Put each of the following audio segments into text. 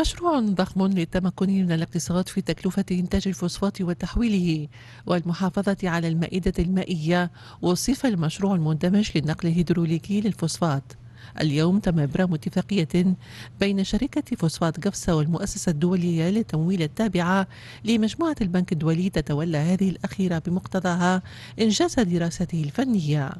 مشروع ضخم للتمكن من الاقتصاد في تكلفة إنتاج الفوسفات وتحويله والمحافظة على المائدة المائية وصف المشروع المندمج للنقل الهيدروليكي للفوسفات اليوم تم إبرام اتفاقية بين شركة فوسفات قفصة والمؤسسة الدولية للتمويل التابعة لمجموعة البنك الدولي تتولى هذه الأخيرة بمقتضاها إنجاز دراسته الفنية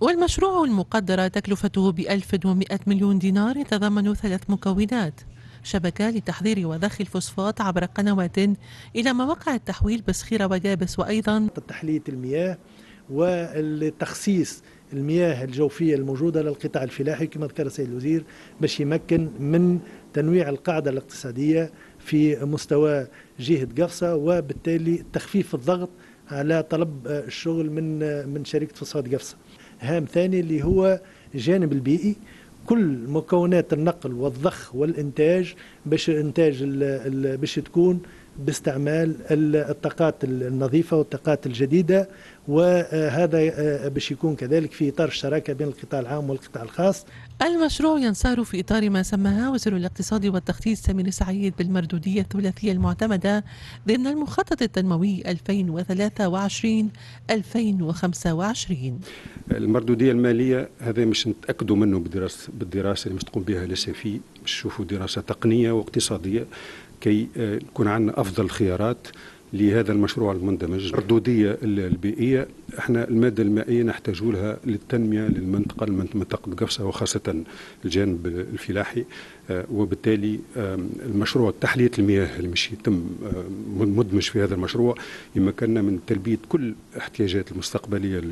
والمشروع المقدرة تكلفته ب 1100 مليون دينار يتضمن ثلاث مكونات شبكة لتحضير وضخ الفوسفات عبر قنوات إلى مواقع التحويل بسخيرة وجابس وأيضا تحلية المياه والتخصيص المياه الجوفية الموجودة للقطاع الفلاحي كما ذكر السيد الوزير باش يمكن من تنويع القاعدة الاقتصادية في مستوى جهة قفصة وبالتالي تخفيف الضغط على طلب الشغل من من شركة فصاد قفصة هام ثاني اللي هو الجانب البيئي كل مكونات النقل والضخ والانتاج باش انتاج باش تكون باستعمال الطاقات النظيفة والطاقات الجديدة وهذا آه، باش يكون كذلك في إطار الشراكة بين القطاع العام والقطاع الخاص المشروع ينصهر في إطار ما سماها وزير الاقتصاد والتخطيط سمير سعيد بالمردودية الثلاثية المعتمدة ضمن المخطط التنموي 2023-2025 المردودية المالية هذا مش نتأكدوا منه بالدراسة بالدراسة اللي مش تقوم بها لسه فيه مش تشوفوا دراسة تقنية واقتصادية كي آه، يكون عندنا افضل خيارات لهذا المشروع المندمج الردودية البيئية احنا المادة المائية نحتاج لها للتنمية للمنطقة منطقة قفصة وخاصة الجانب الفلاحي آه، وبالتالي المشروع تحلية المياه اللي تم مدمج في هذا المشروع يمكننا من تلبية كل احتياجات المستقبلية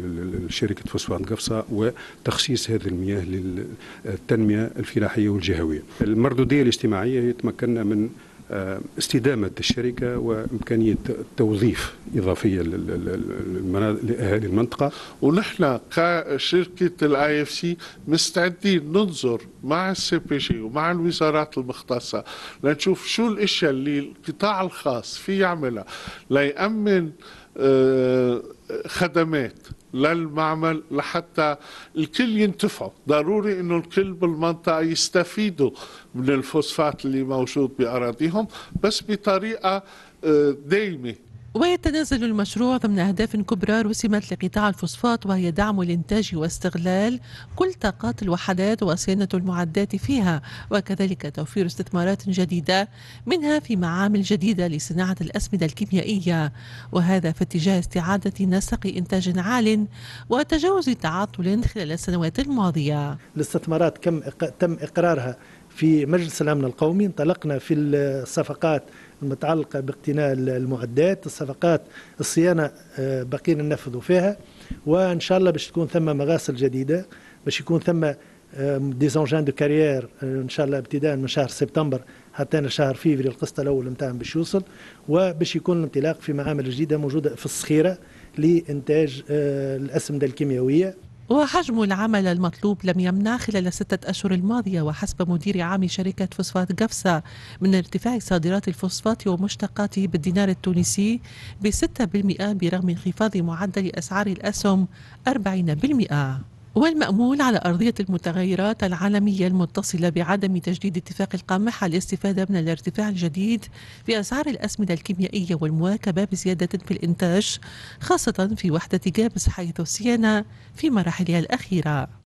لشركة فوسفان قفصة وتخصيص هذه المياه للتنمية الفلاحية والجهوية المردودية الاجتماعية يتمكننا من آه، استدامة الشركة وإمكانية توظيف إضافية لأهالي المنطقة ونحن كشركة الاي اف سي مستعدين ننظر مع السي بي جي ومع الوزارات المختصة لنشوف شو الأشياء اللي القطاع الخاص في يعملها ليأمن خدمات للمعمل لحتى الكل ينتفعوا ضروري انه الكل بالمنطقه يستفيدوا من الفوسفات اللي موجود باراضيهم بس بطريقه آه، دايمه ويتنازل المشروع ضمن أهداف كبرى رسمت لقطاع الفوسفات وهي دعم الإنتاج واستغلال كل طاقات الوحدات وصيانة المعدات فيها وكذلك توفير استثمارات جديدة منها في معامل جديدة لصناعة الأسمدة الكيميائية وهذا في اتجاه استعادة نسق إنتاج عال وتجاوز تعطل خلال السنوات الماضية الاستثمارات كم تم إقرارها في مجلس الأمن القومي انطلقنا في الصفقات المتعلقة باقتناء المعدات الصفقات الصيانة آه، بقينا ننفذوا فيها وإن شاء الله باش تكون ثم مغاسل جديدة باش يكون ثم دي زونجان دو كارير ان شاء الله ابتداء من شهر سبتمبر حتى شهر فيفري القسط الاول نتاعهم باش يوصل وباش يكون الانطلاق في معامل جديده موجوده في الصخيره لانتاج آه، الاسمده الكيميائيه وحجم العمل المطلوب لم يمنع خلال الستة أشهر الماضية وحسب مدير عام شركة فوسفات قفصة من ارتفاع صادرات الفوسفات ومشتقاته بالدينار التونسي بستة 6% برغم انخفاض معدل أسعار الأسهم 40%. والمأمول على أرضية المتغيرات العالمية المتصلة بعدم تجديد اتفاق القمح الاستفادة من الارتفاع الجديد في أسعار الأسمدة الكيميائية والمواكبة بزيادة في الإنتاج خاصة في وحدة جابس حيث سينا في مراحلها الأخيرة